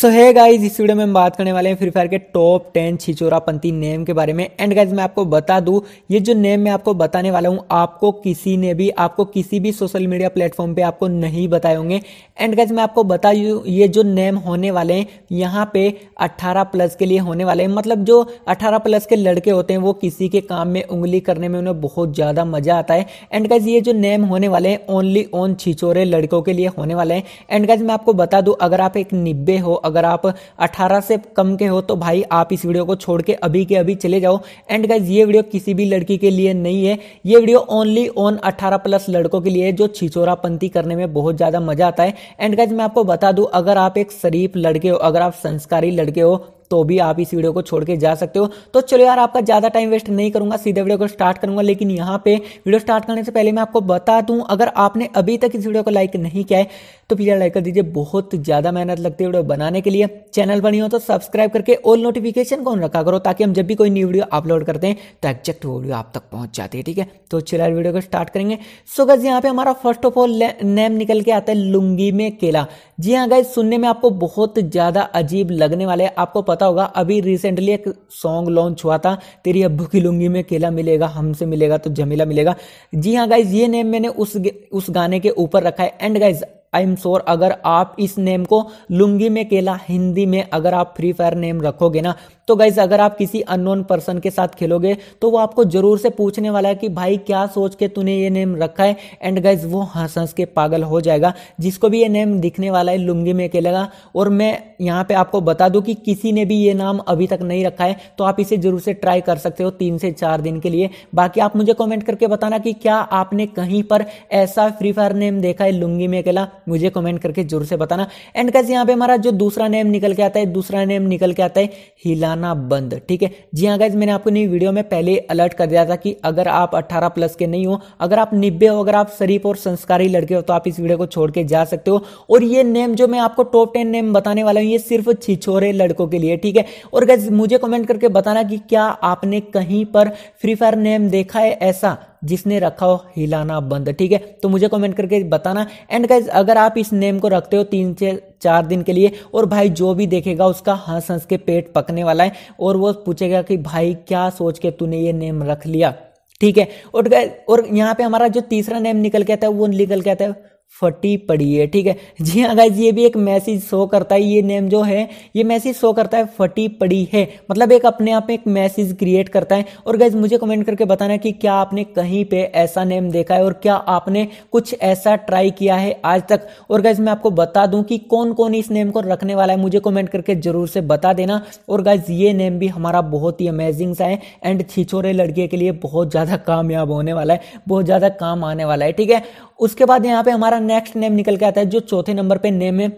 सो है गाइज इस वीडियो में हम बात करने वाले हैं फ्री फायर के टॉप टेन पंथी नेम के बारे में एंड गाइज मैं आपको बता दूं ये जो नेम मैं आपको बताने वाला हूं आपको किसी ने भी आपको किसी भी सोशल मीडिया प्लेटफॉर्म पे आपको नहीं बताए होंगे एंड गाइज मैं आपको बता ये जो नेम होने वाले हैं यहाँ पे अट्ठारह प्लस के लिए होने वाले हैं मतलब जो अट्ठारह प्लस के लड़के होते हैं वो किसी के काम में उंगली करने में उन्हें बहुत ज़्यादा मजा आता है एंड गाइज ये जो नेम होने वाले हैं ओनली ओन छिचोरे लड़कों के लिए होने वाले हैं एंड गाइज मैं आपको बता दूँ अगर आप एक निब्बे हो अगर आप 18 से कम के हो तो भाई आप इस वीडियो को छोड़ के अभी के अभी चले जाओ एंड गाइज ये वीडियो किसी भी लड़की के लिए नहीं है ये वीडियो ओनली ऑन अठारह 18 प्लस लड़कों के लिए है जो छिचोरापंथी करने में बहुत ज़्यादा मजा आता है एंड गाइज मैं आपको बता दू अगर आप एक शरीफ लड़के हो अगर आप संस्कारी लड़के हो तो भी आप इस वीडियो को छोड़ के जा सकते हो तो चलो यार आपका ज़्यादा टाइम वेस्ट नहीं करूंगा सीधे वीडियो को स्टार्ट करूंगा लेकिन यहाँ पे वीडियो स्टार्ट करने से पहले मैं आपको बता दूं अगर आपने अभी तक इस वीडियो को लाइक नहीं किया है तो प्लीज़ लाइक कर दीजिए बहुत ज़्यादा मेहनत लगती है वीडियो बनाने के लिए चैनल बनी हो तो सब्सक्राइब करके ऑल नोटिफिकेशन को रखा करो ताकि हम जब भी कोई न्यू वीडियो अपलोड करते हैं तो एक्जेक्ट वो वीडियो आप तक पहुंच जाती है ठीक है तो चलो यार वीडियो को स्टार्ट करेंगे सो गज यहाँ पे हमारा फर्स्ट ऑफ ऑल नेम निकल के आता है लुंगी में केला जी हाँ गाय सुनने में आपको बहुत ज़्यादा अजीब लगने वाले आपको पता पता होगा अभी रिसेंटली एक सॉन्ग लॉन्च हुआ था तेरी अब्बू की लुंगी में केला मिलेगा हमसे मिलेगा तो जमीला मिलेगा जी हाँ गाइज ये नेम मैंने उस उस गाने के ऊपर रखा है and guys I am sure अगर आप इस नेम को लुंगी में केला हिंदी में अगर आप फ्री फायर नेम रखोगे ना तो गाइज अगर आप किसी अननोन पर्सन के साथ खेलोगे तो वो आपको जरूर से पूछने वाला है कि भाई क्या सोच के तूने ये नेम रखा है एंड गाइज वो हंस हंस के पागल हो जाएगा जिसको भी ये नेम दिखने वाला है लुंगी में केलेगा और मैं यहाँ पे आपको बता दूं कि किसी ने भी ये नाम अभी तक नहीं रखा है तो आप इसे जरूर से ट्राई कर सकते हो तीन से चार दिन के लिए बाकी आप मुझे कॉमेंट करके बताना कि क्या आपने कहीं पर ऐसा फ्री फायर नेम देखा है लुंगी में केला मुझे कमेंट करके जरूर से बताना एंड कैसे यहाँ पे हमारा जो दूसरा नेम निकल के आता है दूसरा नेम निकल के आता है हिलाना बंद ठीक है जी हाँ गैस मैंने आपको नई वीडियो में पहले अलर्ट कर दिया था कि अगर आप अट्ठारह प्लस के नहीं हो अगर आप निब्बे हो अगर आप शरीफ और संस्कारी लड़के हो तो आप इस वीडियो को छोड़ के जा सकते हो और ये नेम जो मैं आपको टॉप टेन नेम बताने वाला हूँ ये सिर्फ छिछोरे लड़कों के लिए ठीक है और गैज मुझे कमेंट करके बताना कि क्या आपने कहीं पर फ्री फायर नेम देखा है ऐसा जिसने रखा हो हिलाना बंद ठीक है तो मुझे कमेंट करके बताना एंड गाइज अगर आप इस नेम को रखते हो तीन से चार दिन के लिए और भाई जो भी देखेगा उसका हंस हंस के पेट पकने वाला है और वो पूछेगा कि भाई क्या सोच के तूने ये नेम रख लिया ठीक है और और यहाँ पे हमारा जो तीसरा नेम निकल के आता है वो निकल के आता है फटी पड़ी है ठीक है जी हाँ गाइज ये भी एक मैसेज शो करता है ये नेम जो है ये मैसेज शो करता है फटी पड़ी है मतलब एक अपने आप में एक मैसेज क्रिएट करता है और गाइज मुझे कमेंट करके बताना कि क्या आपने कहीं पे ऐसा नेम देखा है और क्या आपने कुछ ऐसा ट्राई किया है आज तक और गाइज मैं आपको बता दूं कि कौन कौन इस नेम को रखने वाला है मुझे कॉमेंट करके जरूर से बता देना और गाइज ये नेम भी हमारा बहुत ही अमेजिंग सा है एंड छिछोरे लड़के के लिए बहुत ज़्यादा कामयाब होने वाला है बहुत ज़्यादा काम आने वाला है ठीक है उसके बाद यहाँ पे हमारा हमारा नेक्स्ट नेम निकल के आता है जो चौथे नंबर पे नेम है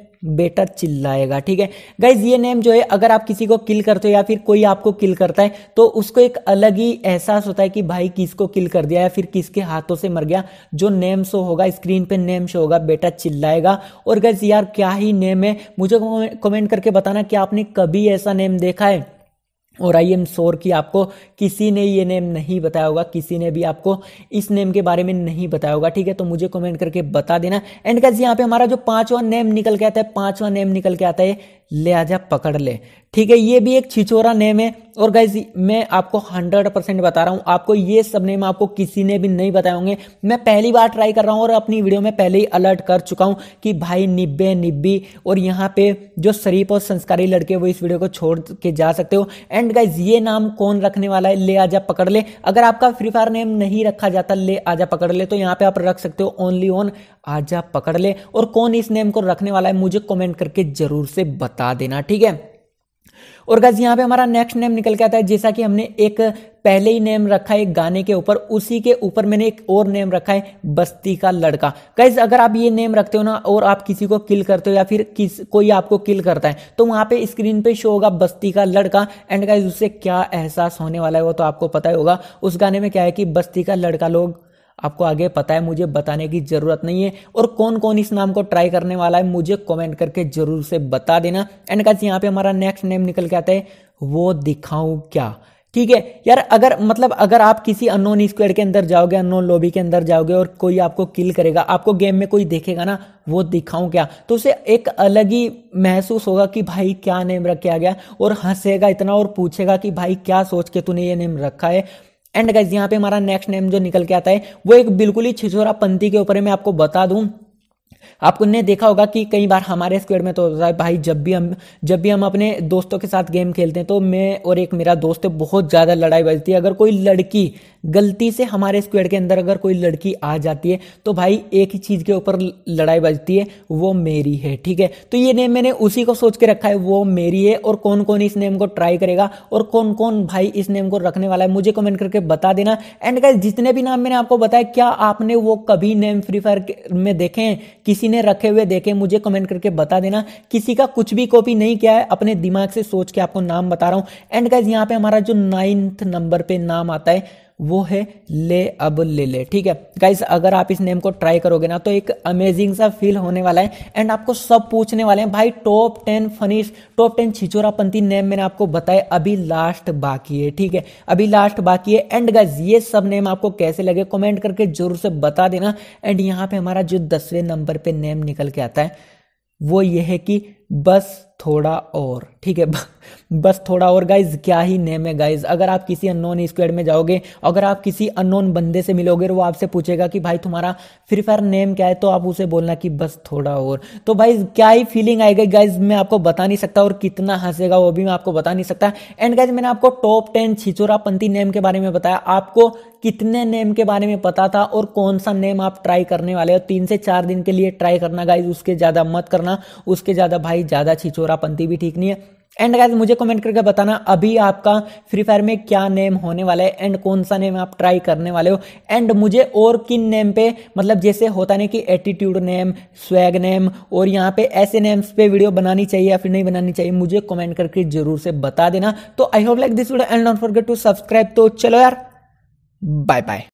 बेटा चिल्लाएगा ठीक है गाइज ये नेम जो है अगर आप किसी को किल करते हो या फिर कोई आपको किल करता है तो उसको एक अलग ही एहसास होता है कि भाई किसको किल कर दिया या फिर किसके हाथों से मर गया जो नेम शो होगा स्क्रीन पे नेम शो होगा बेटा चिल्लाएगा और गाइज यार क्या ही नेम है मुझे कमेंट करके बताना कि आपने कभी ऐसा नेम देखा है और आई एम श्योर कि आपको किसी ने ये नेम नहीं बताया होगा किसी ने भी आपको इस नेम के बारे में नहीं बताया होगा ठीक है तो मुझे कमेंट करके बता देना एंड कैसे यहाँ पे हमारा जो पांचवा नेम निकल के आता है पांचवा नेम निकल के आता है ले आजा पकड़ ले ठीक है ये भी एक छिचोरा नेम है और गाइज मैं आपको हंड्रेड परसेंट बता रहा हूं आपको ये सब नेम आपको किसी ने भी नहीं बताए होंगे मैं पहली बार ट्राई कर रहा हूँ और अपनी वीडियो में पहले ही अलर्ट कर चुका हूं कि भाई निब्बे निब्बी और यहाँ पे जो शरीफ और संस्कारी लड़के वो इस वीडियो को छोड़ के जा सकते हो एंड गाइज ये नाम कौन रखने वाला है ले आजा पकड़ ले अगर आपका फ्री फायर नेम नहीं रखा जाता ले आजा पकड़ ले तो यहाँ पे आप रख सकते हो ओनली ओन आप पकड़ ले और कौन इस नेम को रखने वाला है मुझे कमेंट करके जरूर से बता देना ठीक है और गज यहाँ पे हमारा नेक्स्ट नेम निकल के आता है जैसा कि हमने एक पहले ही नेम रखा है गाने के ऊपर उसी के ऊपर मैंने एक और नेम रखा है बस्ती का लड़का गैज अगर आप ये नेम रखते हो ना और आप किसी को किल करते हो या फिर किस कोई आपको किल करता है तो वहां पे स्क्रीन पे शो होगा बस्ती का लड़का एंड गाइज उससे क्या एहसास होने वाला है वो तो आपको पता ही होगा उस गाने में क्या है कि बस्ती का लड़का लोग आपको आगे पता है मुझे बताने की ज़रूरत नहीं है और कौन कौन इस नाम को ट्राई करने वाला है मुझे कमेंट करके ज़रूर से बता देना एंड कैसे यहाँ पे हमारा नेक्स्ट नेम निकल के आता है वो दिखाऊं क्या ठीक है यार अगर मतलब अगर आप किसी अननोन स्क्वायर के अंदर जाओगे अननोन लॉबी के अंदर जाओगे और कोई आपको किल करेगा आपको गेम में कोई देखेगा ना वो दिखाऊं क्या तो उसे एक अलग ही महसूस होगा कि भाई क्या नेम रखा गया और हंसेगा इतना और पूछेगा कि भाई क्या सोच के तूने ये नेम रखा है एंड गाइज यहाँ पे हमारा नेक्स्ट नेम जो निकल के आता है वो एक बिल्कुल ही छिछोरा पंथी के ऊपर मैं आपको बता दूं ने देखा होगा कि कई बार हमारे स्क्वेड में तो होता है भाई जब भी हम जब भी हम अपने दोस्तों के साथ गेम खेलते हैं तो मैं और एक मेरा दोस्त बहुत ज़्यादा लड़ाई बजती है अगर कोई लड़की गलती से हमारे स्क्वाड के अंदर अगर कोई लड़की आ जाती है तो भाई एक ही चीज़ के ऊपर लड़ाई बजती है वो मेरी है ठीक है तो ये नेम मैंने उसी को सोच के रखा है वो मेरी है और कौन कौन इस नेम को ट्राई करेगा और कौन कौन भाई इस नेम को रखने वाला है मुझे कमेंट करके बता देना एंड गाइज जितने भी नाम मैंने आपको बताया क्या आपने वो कभी नेम फ्री फायर में देखे किसी ने रखे हुए देखे मुझे कमेंट करके बता देना किसी का कुछ भी कॉपी नहीं किया है अपने दिमाग से सोच के आपको नाम बता रहा हूं एंड गाइज यहाँ पे हमारा जो नाइन्थ नंबर पे नाम आता है वो है ले अब ले ले ठीक है गाइस अगर आप इस नेम को ट्राई करोगे ना तो एक अमेजिंग सा फील होने वाला है एंड आपको सब पूछने वाले हैं भाई top ten funny top ten छिचोरापंथी नेम मैंने आपको बताया अभी लास्ट बाकी है ठीक है अभी लास्ट बाकी है एंड गाइज ये सब नेम आपको कैसे लगे कॉमेंट करके जरूर से बता देना एंड यहाँ पे हमारा जो दसवें नंबर पे नेम निकल के आता है वो ये है कि बस थोड़ा और ठीक है बस थोड़ा और गाइज क्या ही नेम है गाइज अगर आप किसी अननोन स्क्वाड e में जाओगे अगर आप किसी अननोन बंदे से मिलोगे और वो आपसे पूछेगा कि भाई तुम्हारा फ्री फायर नेम क्या है तो आप उसे बोलना कि बस थोड़ा और तो भाई क्या ही फीलिंग आएगी गाइज मैं आपको बता नहीं सकता और कितना हंसेगा वो भी मैं आपको बता नहीं सकता एंड गाइज मैंने आपको टॉप टेन छिचोरा पंथी नेम के बारे में बताया आपको कितने नेम के बारे में पता था और कौन सा नेम आप ट्राई करने वाले हो तीन से चार दिन के लिए ट्राई करना गाइज उसके ज़्यादा मत करना उसके ज़्यादा भाई भाई ज़्यादा छिचोरापंथी भी ठीक नहीं है एंड गाइस मुझे कमेंट करके बताना अभी आपका फ्री फायर में क्या नेम होने वाला है एंड कौन सा नेम आप ट्राई करने वाले हो एंड मुझे और किन नेम पे मतलब जैसे होता नहीं कि एटीट्यूड नेम स्वैग नेम और यहाँ पे ऐसे नेम्स पे वीडियो बनानी चाहिए या फिर नहीं बनानी चाहिए मुझे कमेंट करके जरूर से बता देना तो I hope like this video and don't forget to subscribe तो चलो यार बाय बाय